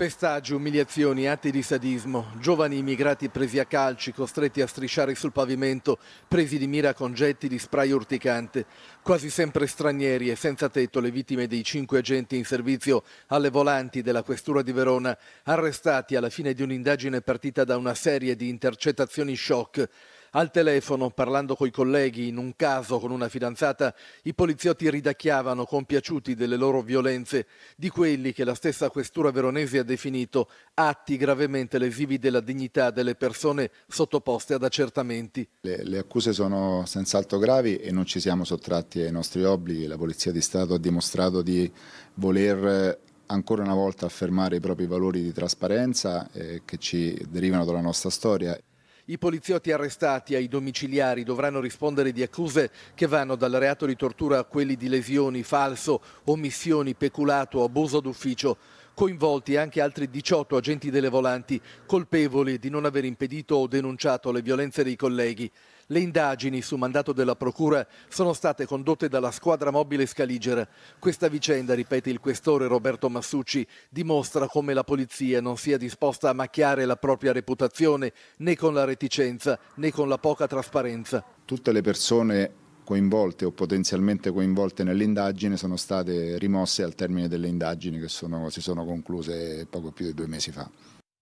Pestaggi, umiliazioni, atti di sadismo, giovani immigrati presi a calci, costretti a strisciare sul pavimento, presi di mira con getti di spray urticante, quasi sempre stranieri e senza tetto le vittime dei cinque agenti in servizio alle volanti della Questura di Verona, arrestati alla fine di un'indagine partita da una serie di intercettazioni shock al telefono, parlando coi colleghi, in un caso con una fidanzata, i poliziotti ridacchiavano compiaciuti delle loro violenze, di quelli che la stessa questura veronese ha definito atti gravemente lesivi della dignità delle persone sottoposte ad accertamenti. Le, le accuse sono senz'altro gravi e non ci siamo sottratti ai nostri obblighi. La Polizia di Stato ha dimostrato di voler eh, ancora una volta affermare i propri valori di trasparenza eh, che ci derivano dalla nostra storia. I poliziotti arrestati ai domiciliari dovranno rispondere di accuse che vanno dal reato di tortura a quelli di lesioni, falso, omissioni, peculato, abuso d'ufficio coinvolti anche altri 18 agenti delle volanti, colpevoli di non aver impedito o denunciato le violenze dei colleghi. Le indagini su mandato della Procura sono state condotte dalla squadra mobile scaligera. Questa vicenda, ripete il questore Roberto Massucci, dimostra come la polizia non sia disposta a macchiare la propria reputazione né con la reticenza né con la poca trasparenza. Tutte le persone coinvolte o potenzialmente coinvolte nell'indagine sono state rimosse al termine delle indagini che sono, si sono concluse poco più di due mesi fa.